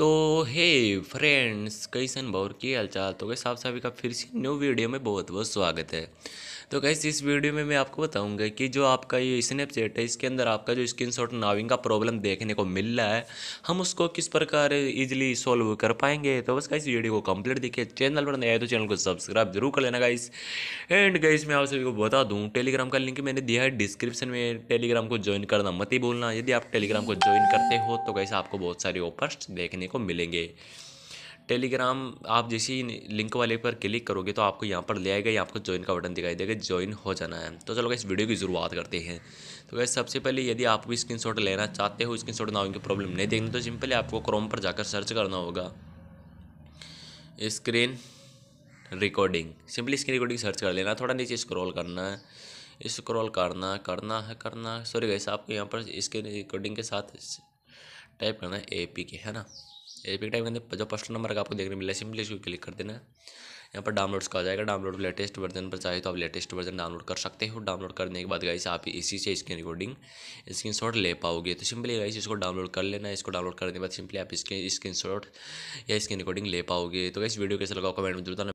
तो हे फ्रेंड्स कैसन भौर की हालचाल तो कैसे आप सभी का फिर से न्यू वीडियो में बहुत बहुत स्वागत है तो कैसे इस वीडियो में मैं आपको बताऊंगा कि जो आपका ये स्नैपचैट है इसके अंदर आपका जो स्क्रीन शॉट नाविंग का प्रॉब्लम देखने को मिल रहा है हम उसको किस प्रकार ईजिली सॉल्व कर पाएंगे तो बस कैसे वीडियो को कंप्लीट देखिए चैनल पर नया है तो चैनल को सब्सक्राइब जरूर कर लेना गाइस एंड गाइस मैं आप सभी को बता दूँ टेलीग्राम का लिंक मैंने दिया है डिस्क्रिप्शन में टेलीग्राम को ज्वाइन करना मत ही भूलना यदि आप टेलीग्राम को ज्वाइन करते हो तो कैसे आपको बहुत सारे ऑफर्स देखने को मिलेंगे टेलीग्राम आप जैसे ही लिंक वाले पर क्लिक करोगे तो आपको यहाँ पर ले आएगा या आपको ज्वाइन का बटन दिखाई देगा ज्वाइन हो जाना है तो चलो इस वीडियो की शुरुआत करते हैं तो वैसे सबसे पहले यदि आप भी शॉट लेना चाहते हो स्क्रीन ना होगी की प्रॉब्लम नहीं देखनी तो सिंपली आपको क्रोम पर जाकर सर्च करना होगा screen recording simply screen recording search कर लेना थोड़ा नीचे स्क्रॉल करना है स्क्रॉल करना करना है करना सॉरी गैस आपको यहाँ पर स्क्रीन रिकॉर्डिंग के साथ टाइप करना है ए पी के है ना एपीक टाइम के अंदर जो फर्स्ट नंबर का आपको देखने मिला है सिंपली इसको क्लिक कर देना यहाँ पर डाउनलोड्स का आ जाएगा डाउनलोड लेटेस्ट वर्जन पर चाहे तो आप लेटेस्ट वर्जन डाउनलोड कर सकते हो डाउनलोड करने के बाद गाइस आप इसी से इसकी रिकॉर्डिंग स्क्रीन शॉट ले पाओगे तो सिंपली गाइस इसको डाउनलोड कर लेना इसको डाउनलोड करने के बाद सिंपली आप इसके स्क्रीन शॉट या स्क्रीन रिकॉर्डिंग ले पाओगे तो गाइस वीडियो कैसे लगाओ कमेंट में जरूर